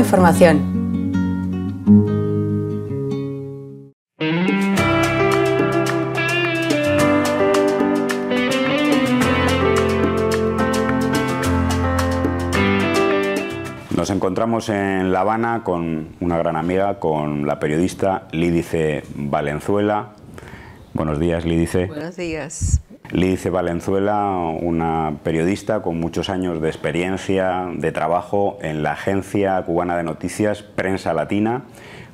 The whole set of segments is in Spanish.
información. Nos encontramos en La Habana con una gran amiga, con la periodista lidice Valenzuela. Buenos días, lidice Buenos días. Liz Valenzuela, una periodista con muchos años de experiencia, de trabajo en la agencia cubana de noticias Prensa Latina,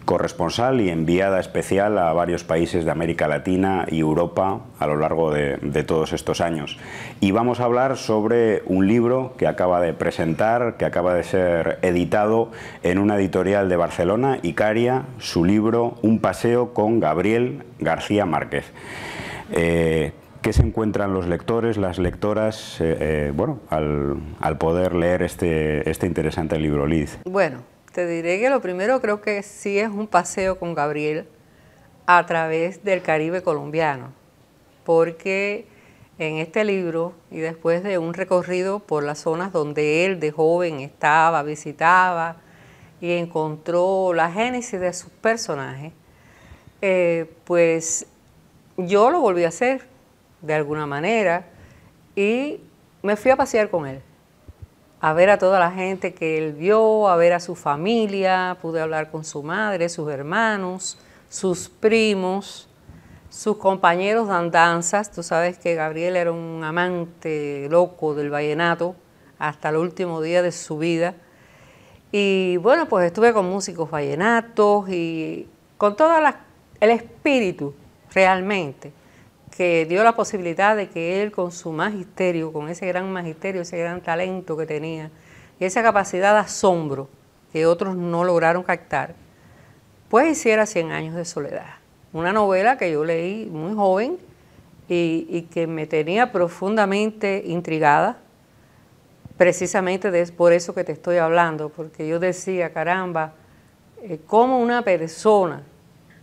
corresponsal y enviada especial a varios países de América Latina y Europa a lo largo de, todos estos años. Y vamos a hablar sobre un libro que acaba de presentar, que acaba de ser editado en una editorial de Barcelona, Icaria, su libro Un paseo con Gabriel García Márquez. Eh, ¿Qué se encuentran los lectores, las lectoras, eh, eh, bueno, al, poder leer este, este interesante libro, Liz? Bueno, te diré que lo primero creo que sí es un paseo con Gabriel a través del Caribe colombiano, porque en este libro y después de un recorrido por las zonas donde él de joven estaba, visitaba y encontró la génesis de sus personajes, eh, pues yo lo volví a hacer de alguna manera, y me fui a pasear con él, a ver a toda la gente que él vio, a ver a su familia, pude hablar con su madre, sus hermanos, sus primos, sus compañeros de danzas. Tú sabes que Gabriel era un amante loco del vallenato hasta el último día de su vida. Y bueno, pues estuve con músicos vallenatos y con todo el espíritu realmente que dio la posibilidad de que él con su magisterio, con ese gran magisterio, ese gran talento que tenía, y esa capacidad de asombro que otros no lograron captar, pues hiciera 100 años de soledad. Una novela que yo leí muy joven y, que me tenía profundamente intrigada, precisamente por eso que te estoy hablando, porque yo decía, caramba, eh, como una persona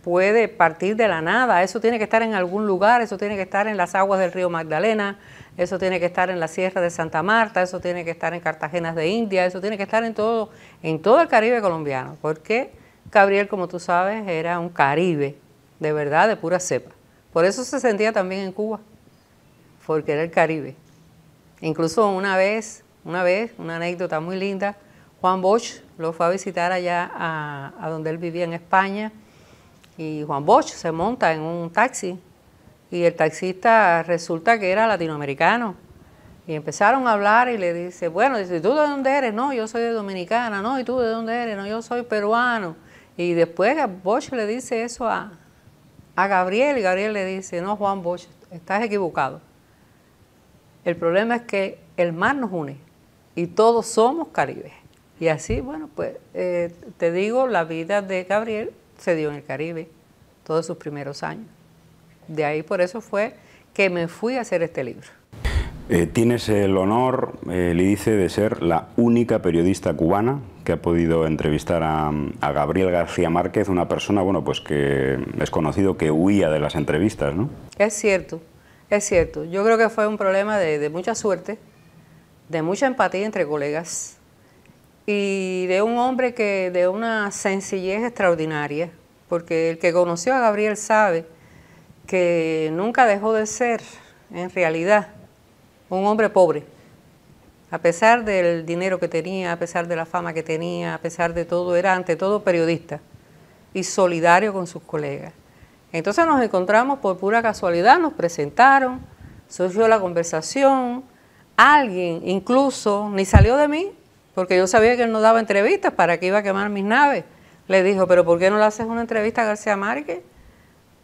puede partir de la nada, eso tiene que estar en algún lugar, eso tiene que estar en las aguas del río Magdalena, eso tiene que estar en la Sierra de Santa Marta, eso tiene que estar en Cartagena de India, eso tiene que estar en todo, en todo el Caribe colombiano, porque Gabriel, como tú sabes, era un Caribe, de verdad, de pura cepa. Por eso se sentía también en Cuba, porque era el Caribe. Incluso una vez, una vez, una anécdota muy linda, Juan Bosch lo fue a visitar allá a donde él vivía en España, y Juan Bosch se monta en un taxi y el taxista resulta que era latinoamericano. Y empezaron a hablar y le dice, bueno, dice, ¿tú de dónde eres? No, yo soy de Dominicana, no, ¿y tú de dónde eres? No, yo soy peruano. Y después Bosch le dice eso a, a Gabriel y Gabriel le dice, no, Juan Bosch, estás equivocado. El problema es que el mar nos une y todos somos caribes. Y así, bueno, pues eh, te digo, la vida de Gabriel se dio en el Caribe, todos sus primeros años. De ahí por eso fue que me fui a hacer este libro. Eh, tienes el honor, eh, Lidice, de ser la única periodista cubana que ha podido entrevistar a, Gabriel García Márquez, una persona, bueno, pues que es conocido que huía de las entrevistas, ¿no? Es cierto, es cierto. Yo creo que fue un problema de mucha suerte, de mucha empatía entre colegas, y de un hombre que de una sencillez extraordinaria, porque el que conoció a Gabriel sabe que nunca dejó de ser, en realidad, un hombre pobre, a pesar del dinero que tenía, a pesar de la fama que tenía, a pesar de todo, era ante todo periodista y solidario con sus colegas. Entonces nos encontramos por pura casualidad, nos presentaron, surgió la conversación, alguien incluso, ni salió de mí, porque yo sabía que él no daba entrevistas, ¿para que iba a quemar mis naves? Le dijo, pero ¿por qué no le haces una entrevista a García Márquez?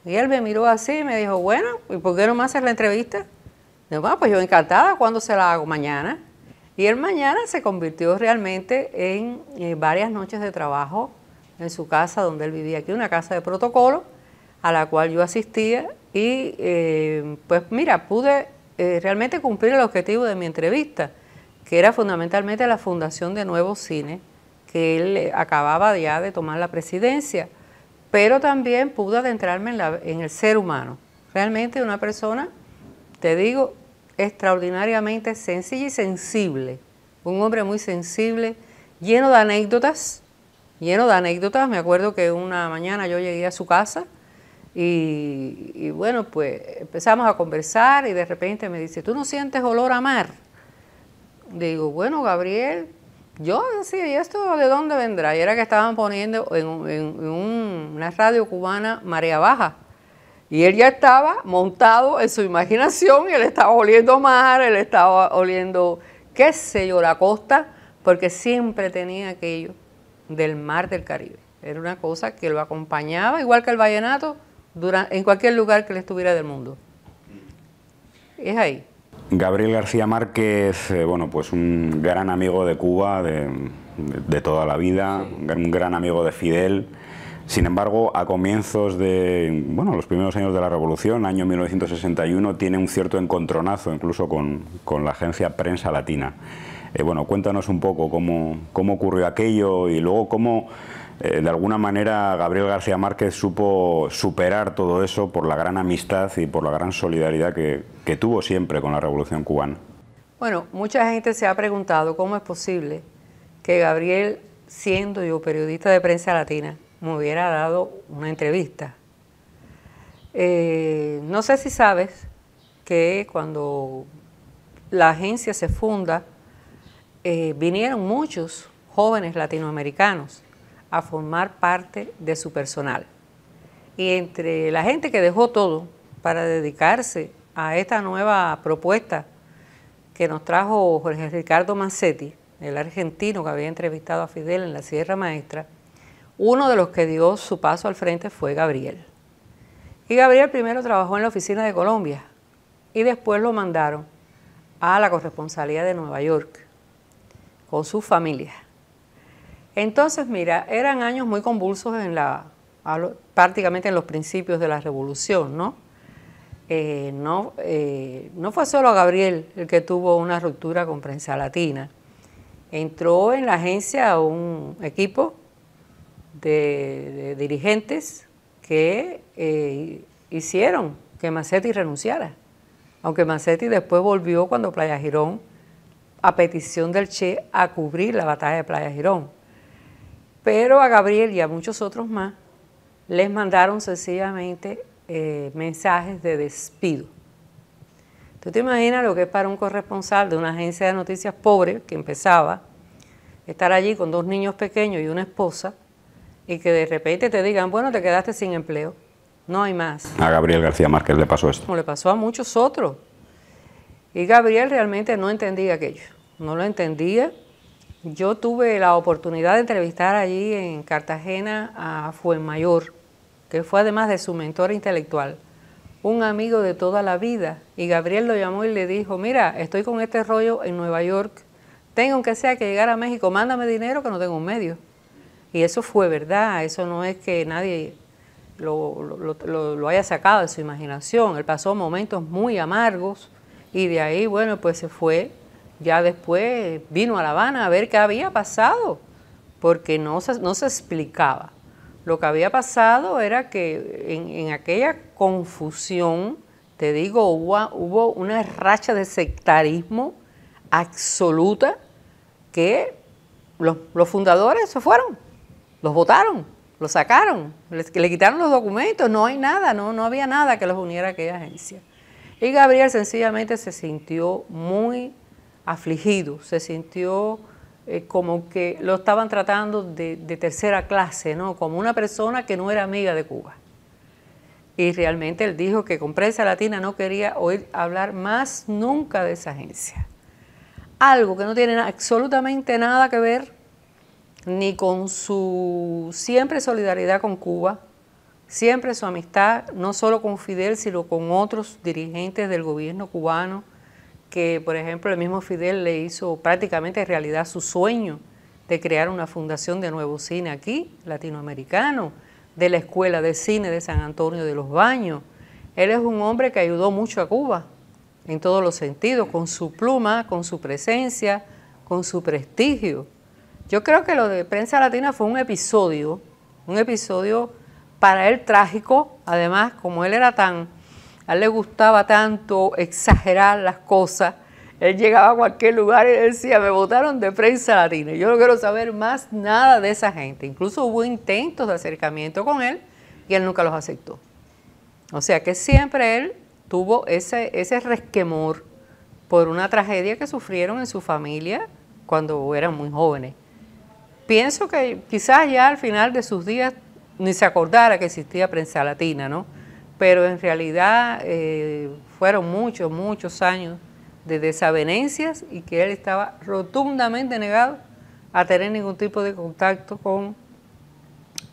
Y él me miró así y me dijo, bueno, ¿y por qué no me haces la entrevista? Y bueno, ah, pues yo encantada, ¿cuándo se la hago? Mañana. Y él mañana se convirtió realmente en eh, varias noches de trabajo en su casa donde él vivía aquí, una casa de protocolo a la cual yo asistía y eh, pues mira, pude eh, realmente cumplir el objetivo de mi entrevista que era fundamentalmente la fundación de Nuevo Cine, que él eh, acababa ya de tomar la presidencia, pero también pudo adentrarme en, el ser humano. Realmente una persona, te digo, extraordinariamente sencilla y sensible, un hombre muy sensible, lleno de anécdotas, lleno de anécdotas. Me acuerdo que una mañana yo llegué a su casa y, y bueno, pues empezamos a conversar y de repente me dice, ¿tú no sientes olor a mar? digo, bueno, Gabriel, yo decía, ¿y esto de dónde vendrá? Y era que estaban poniendo en, una radio cubana Marea Baja. Y él ya estaba montado en su imaginación, y él estaba oliendo mar, él estaba oliendo, qué sé yo, la costa, porque siempre tenía aquello del mar del Caribe. Era una cosa que lo acompañaba, igual que el vallenato, en cualquier lugar que le estuviera del mundo. Es ahí. Gabriel García Márquez, eh, bueno, pues un gran amigo de Cuba de, toda la vida, un gran amigo de Fidel. Sin embargo, a comienzos de bueno, los primeros años de la Revolución, año 1961, tiene un cierto encontronazo incluso con, la agencia Prensa Latina. Eh, bueno, cuéntanos un poco cómo, cómo ocurrió aquello y luego cómo eh, de alguna manera Gabriel García Márquez supo superar todo eso por la gran amistad y por la gran solidaridad que, tuvo siempre con la Revolución cubana. Bueno, mucha gente se ha preguntado cómo es posible que Gabriel, siendo yo periodista de prensa latina, me hubiera dado una entrevista. Eh, no sé si sabes que cuando la agencia se funda, eh, vinieron muchos jóvenes latinoamericanos a formar parte de su personal. Y entre la gente que dejó todo para dedicarse a esta nueva propuesta que nos trajo Jorge Ricardo Mancetti, el argentino que había entrevistado a Fidel en la Sierra Maestra, uno de los que dio su paso al frente fue Gabriel. Y Gabriel primero trabajó en la oficina de Colombia y después lo mandaron a la corresponsalía de Nueva York con su familia. Entonces, mira, eran años muy convulsos en la, prácticamente en los principios de la revolución, ¿no? Eh, no, eh, no fue solo Gabriel el que tuvo una ruptura con prensa latina. Entró en la agencia un equipo de, dirigentes que eh, hicieron que Macetti renunciara. Aunque Macetti después volvió cuando Playa Girón, a petición del Che, a cubrir la batalla de Playa Girón. Pero a Gabriel y a muchos otros más les mandaron sencillamente eh, mensajes de despido. ¿Tú te imaginas lo que es para un corresponsal de una agencia de noticias pobre que empezaba, estar allí con dos niños pequeños y una esposa, y que de repente te digan, bueno, te quedaste sin empleo, no hay más. A Gabriel García Márquez le pasó esto. No le pasó a muchos otros. Y Gabriel realmente no entendía aquello, no lo entendía, yo tuve la oportunidad de entrevistar allí en Cartagena a Fuenmayor, que fue además de su mentor intelectual, un amigo de toda la vida. Y Gabriel lo llamó y le dijo, mira, estoy con este rollo en Nueva York, tengo que sea que llegar a México, mándame dinero que no tengo un medio. Y eso fue verdad, eso no es que nadie lo, lo haya sacado de su imaginación. Él pasó momentos muy amargos y de ahí, bueno, pues se fue ya después vino a La Habana a ver qué había pasado, porque no se, no se explicaba. Lo que había pasado era que en, aquella confusión, te digo, hubo, una racha de sectarismo absoluta que los, fundadores se fueron, los votaron, los sacaron, les, le quitaron los documentos, no hay nada, no, no había nada que los uniera a aquella agencia. Y Gabriel sencillamente se sintió muy afligido, se sintió eh, como que lo estaban tratando de, tercera clase, ¿no? como una persona que no era amiga de Cuba. Y realmente él dijo que con prensa latina no quería oír hablar más nunca de esa agencia. Algo que no tiene absolutamente nada que ver ni con su siempre solidaridad con Cuba, siempre su amistad, no solo con Fidel, sino con otros dirigentes del gobierno cubano, que, por ejemplo, el mismo Fidel le hizo prácticamente realidad su sueño de crear una fundación de nuevo cine aquí, latinoamericano, de la Escuela de Cine de San Antonio de los Baños. Él es un hombre que ayudó mucho a Cuba en todos los sentidos, con su pluma, con su presencia, con su prestigio. Yo creo que lo de Prensa Latina fue un episodio, un episodio para él trágico, además, como él era tan a él le gustaba tanto exagerar las cosas. Él llegaba a cualquier lugar y decía, me votaron de prensa latina. Yo no quiero saber más nada de esa gente. Incluso hubo intentos de acercamiento con él y él nunca los aceptó. O sea que siempre él tuvo ese, ese resquemor por una tragedia que sufrieron en su familia cuando eran muy jóvenes. Pienso que quizás ya al final de sus días ni se acordara que existía prensa latina, ¿no? pero en realidad eh, fueron muchos, muchos años de desavenencias y que él estaba rotundamente negado a tener ningún tipo de contacto con,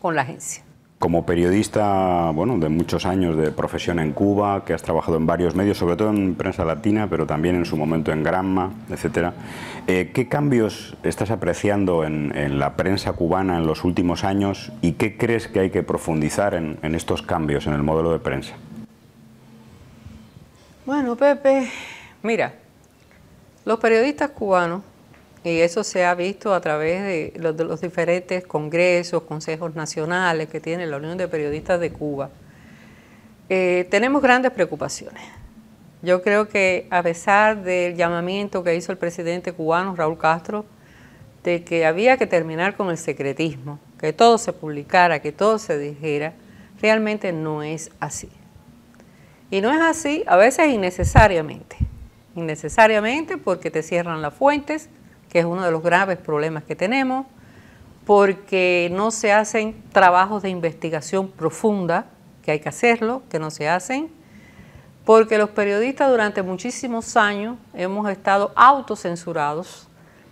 con la agencia. Como periodista, bueno, de muchos años de profesión en Cuba, que has trabajado en varios medios, sobre todo en prensa latina, pero también en su momento en Granma, etcétera, eh, ¿qué cambios estás apreciando en, la prensa cubana en los últimos años y qué crees que hay que profundizar en estos cambios en el modelo de prensa? Bueno, Pepe, mira, los periodistas cubanos y eso se ha visto a través de los, diferentes congresos, consejos nacionales que tiene la Unión de Periodistas de Cuba. Eh, tenemos grandes preocupaciones. Yo creo que a pesar del llamamiento que hizo el presidente cubano Raúl Castro, de que había que terminar con el secretismo, que todo se publicara, que todo se dijera, realmente no es así. Y no es así a veces innecesariamente. Innecesariamente porque te cierran las fuentes, que es uno de los graves problemas que tenemos, porque no se hacen trabajos de investigación profunda, que hay que hacerlo, que no se hacen, porque los periodistas durante muchísimos años hemos estado autocensurados,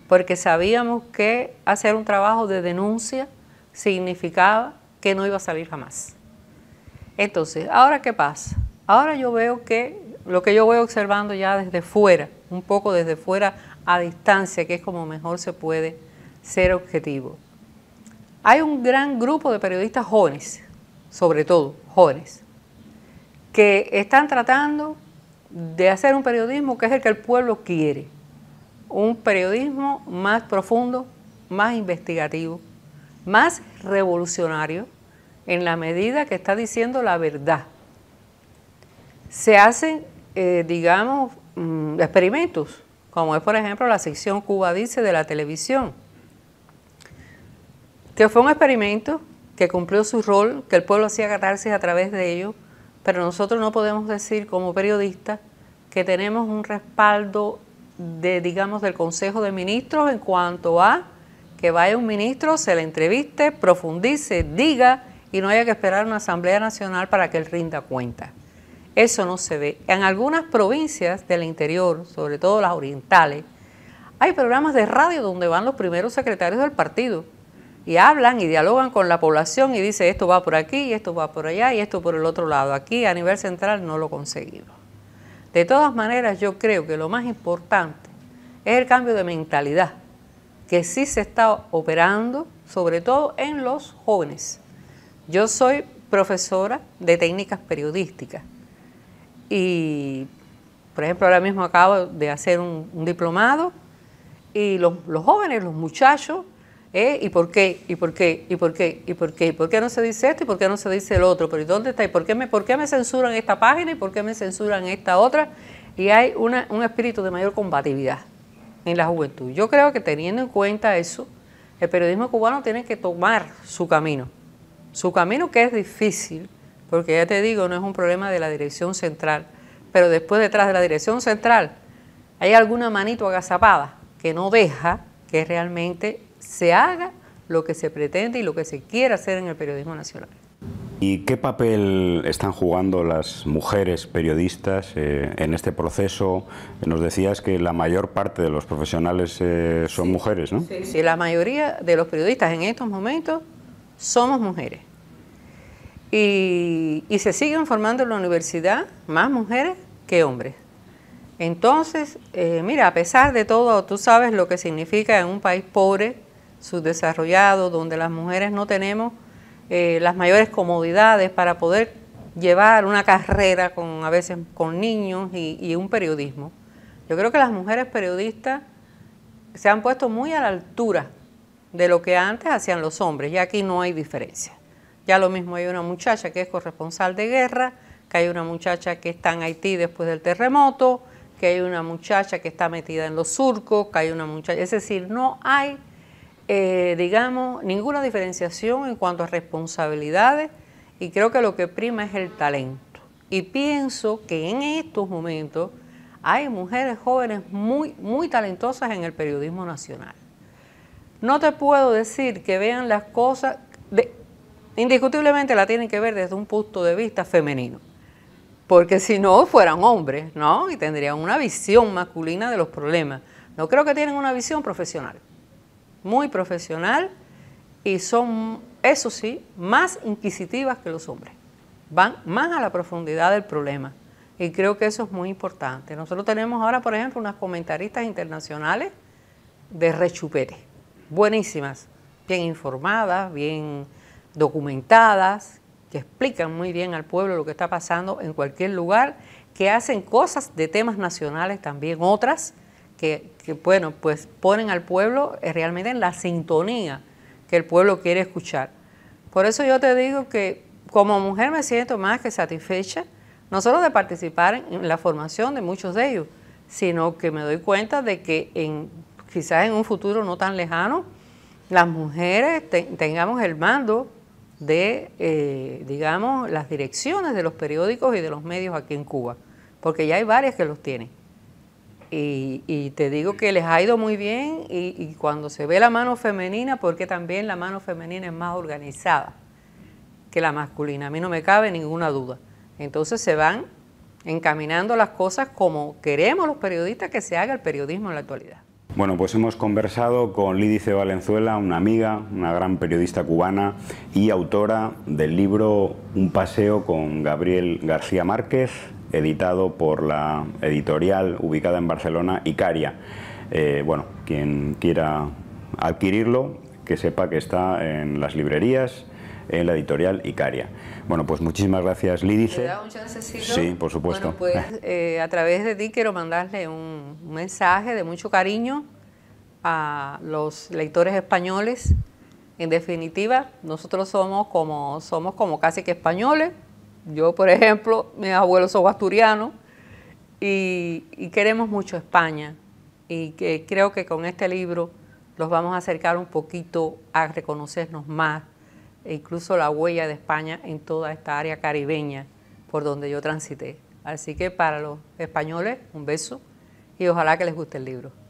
porque sabíamos que hacer un trabajo de denuncia significaba que no iba a salir jamás. Entonces, ¿ahora qué pasa? Ahora yo veo que lo que yo voy observando ya desde fuera, un poco desde fuera a distancia, que es como mejor se puede ser objetivo. Hay un gran grupo de periodistas jóvenes, sobre todo jóvenes, que están tratando de hacer un periodismo que es el que el pueblo quiere, un periodismo más profundo, más investigativo, más revolucionario, en la medida que está diciendo la verdad. Se hacen, eh, digamos, mm, experimentos como es por ejemplo la sección Cuba Dice de la televisión, que fue un experimento que cumplió su rol, que el pueblo hacía catarsis a través de ello, pero nosotros no podemos decir como periodistas que tenemos un respaldo de, digamos, del Consejo de Ministros en cuanto a que vaya un ministro, se le entreviste, profundice, diga y no haya que esperar una Asamblea Nacional para que él rinda cuenta. Eso no se ve. En algunas provincias del interior, sobre todo las orientales, hay programas de radio donde van los primeros secretarios del partido y hablan y dialogan con la población y dice esto va por aquí, y esto va por allá y esto por el otro lado. Aquí a nivel central no lo conseguimos. De todas maneras, yo creo que lo más importante es el cambio de mentalidad que sí se está operando, sobre todo en los jóvenes. Yo soy profesora de técnicas periodísticas y, por ejemplo, ahora mismo acabo de hacer un, diplomado y los, jóvenes, los muchachos, ¿eh? ¿y por qué? ¿Y por qué? ¿Y por qué? ¿Y por qué? ¿Por qué no se dice esto? ¿Y por qué no se dice el otro? ¿Pero dónde está? ¿Y por qué me, por qué me censuran esta página? ¿Y por qué me censuran esta otra? Y hay una, un espíritu de mayor combatividad en la juventud. Yo creo que teniendo en cuenta eso, el periodismo cubano tiene que tomar su camino. Su camino que es difícil, porque ya te digo, no es un problema de la dirección central, pero después detrás de la dirección central hay alguna manito agazapada que no deja que realmente se haga lo que se pretende y lo que se quiere hacer en el periodismo nacional. ¿Y qué papel están jugando las mujeres periodistas eh, en este proceso? Nos decías que la mayor parte de los profesionales eh, son mujeres, ¿no? sí, la mayoría de los periodistas en estos momentos somos mujeres. Y, se siguen formando en la universidad más mujeres que hombres. Entonces, eh, mira, a pesar de todo, tú sabes lo que significa en un país pobre, subdesarrollado, donde las mujeres no tenemos eh, las mayores comodidades para poder llevar una carrera con a veces con niños y, y, un periodismo. Yo creo que las mujeres periodistas se han puesto muy a la altura de lo que antes hacían los hombres y aquí no hay diferencia. Ya lo mismo hay una muchacha que es corresponsal de guerra, que hay una muchacha que está en Haití después del terremoto, que hay una muchacha que está metida en los surcos, que hay una muchacha, es decir, no hay, eh, digamos, ninguna diferenciación en cuanto a responsabilidades y creo que lo que prima es el talento. Y pienso que en estos momentos hay mujeres jóvenes muy, muy talentosas en el periodismo nacional. No te puedo decir que vean las cosas, de, indiscutiblemente la tienen que ver desde un punto de vista femenino. Porque si no, fueran hombres, ¿no? Y tendrían una visión masculina de los problemas. No creo que tienen una visión profesional, muy profesional, y son, eso sí, más inquisitivas que los hombres. Van más a la profundidad del problema. Y creo que eso es muy importante. Nosotros tenemos ahora, por ejemplo, unas comentaristas internacionales de rechupete. Buenísimas, bien informadas, bien documentadas, que explican muy bien al pueblo lo que está pasando en cualquier lugar, que hacen cosas de temas nacionales también, otras que, bueno, pues ponen al pueblo eh, realmente en la sintonía que el pueblo quiere escuchar. Por eso yo te digo que como mujer me siento más que satisfecha, no solo de participar en la formación de muchos de ellos, sino que me doy cuenta de que quizás en un futuro no tan lejano, las mujeres tengamos el mando de, eh, digamos, las direcciones de los periódicos y de los medios aquí en Cuba, porque ya hay varias que los tienen. Y, te digo que les ha ido muy bien y, cuando se ve la mano femenina, porque también la mano femenina es más organizada que la masculina, a mí no me cabe ninguna duda. Entonces se van encaminando las cosas como queremos los periodistas que se haga el periodismo en la actualidad. Bueno, pues hemos conversado con Lidice Valenzuela, una amiga, una gran periodista cubana y autora del libro Un paseo con Gabriel García Márquez, editado por la editorial ubicada en Barcelona, Icaria. Eh, bueno, quien quiera adquirirlo, que sepa que está en las librerías, en la editorial Icaria. Bueno, pues muchísimas gracias, Lidice... Sí, por supuesto. pues eh, a través de ti quiero mandarle un, mensaje de mucho cariño a los lectores españoles. En definitiva, nosotros somos como, somos como casi que españoles. Yo, por ejemplo, mis abuelos son asturianos y, y queremos mucho España. Y que creo que con este libro los vamos a acercar un poquito a reconocernos más, e incluso la huella de España en toda esta área caribeña por donde yo transité. Así que para los españoles, un beso y ojalá que les guste el libro.